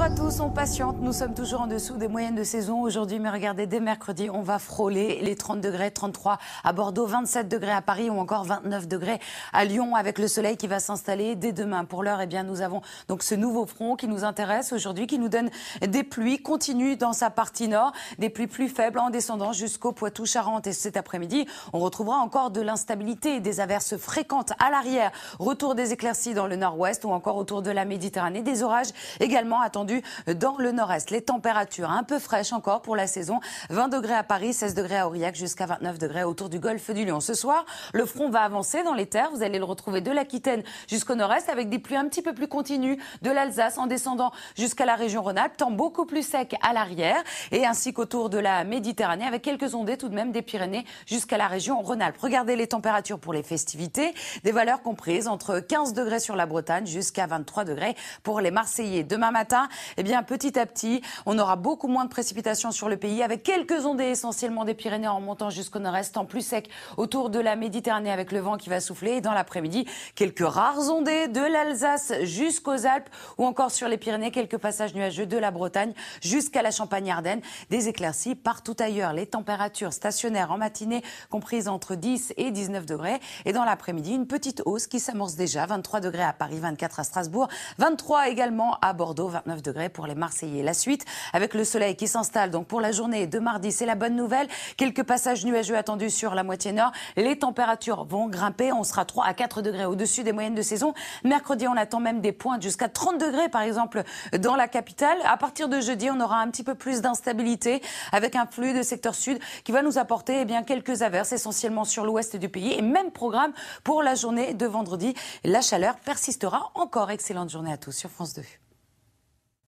Bonjour à tous, on patiente. Nous sommes toujours en dessous des moyennes de saison aujourd'hui, mais regardez, dès mercredi, on va frôler les 30 degrés, 33 à Bordeaux, 27 degrés à Paris ou encore 29 degrés à Lyon avec le soleil qui va s'installer dès demain. Pour l'heure, eh bien, nous avons donc ce nouveau front qui nous intéresse aujourd'hui, qui nous donne des pluies continues dans sa partie nord, des pluies plus faibles en descendant jusqu'au Poitou-Charentes. Et cet après-midi, on retrouvera encore de l'instabilité et des averses fréquentes à l'arrière, retour des éclaircies dans le nord-ouest ou encore autour de la Méditerranée, des orages également attendus dans le nord-est. Les températures un peu fraîches encore pour la saison. 20 degrés à Paris, 16 degrés à Aurillac, jusqu'à 29 degrés autour du golfe du Lion. Ce soir, le front va avancer dans les terres. Vous allez le retrouver de l'Aquitaine jusqu'au nord-est avec des pluies un petit peu plus continues de l'Alsace en descendant jusqu'à la région Rhône-Alpes. Temps beaucoup plus sec à l'arrière et ainsi qu'autour de la Méditerranée avec quelques ondées tout de même des Pyrénées jusqu'à la région Rhône-Alpes. Regardez les températures pour les festivités. Des valeurs comprises entre 15 degrés sur la Bretagne jusqu'à 23 degrés pour les Marseillais. Demain matin, eh bien, petit à petit, on aura beaucoup moins de précipitations sur le pays, avec quelques ondées essentiellement des Pyrénées en montant jusqu'au nord-est, en plus sec autour de la Méditerranée avec le vent qui va souffler. Et dans l'après-midi, quelques rares ondées de l'Alsace jusqu'aux Alpes ou encore sur les Pyrénées, quelques passages nuageux de la Bretagne jusqu'à la Champagne-Ardenne. Des éclaircies partout ailleurs. Les températures stationnaires en matinée comprises entre 10 et 19 degrés. Et dans l'après-midi, une petite hausse qui s'amorce déjà. 23 degrés à Paris, 24 à Strasbourg, 23 également à Bordeaux, 29 degrés degrés pour les Marseillais. La suite, avec le soleil qui s'installe donc pour la journée de mardi, c'est la bonne nouvelle. Quelques passages nuageux attendus sur la moitié nord. Les températures vont grimper. On sera 3 à 4 degrés au-dessus des moyennes de saison. Mercredi, on attend même des points jusqu'à 30 degrés, par exemple, dans la capitale. À partir de jeudi, on aura un petit peu plus d'instabilité avec un flux de secteur sud qui va nous apporter eh bien, quelques averses, essentiellement sur l'ouest du pays. Et même programme pour la journée de vendredi. La chaleur persistera encore. Excellente journée à tous sur France 2.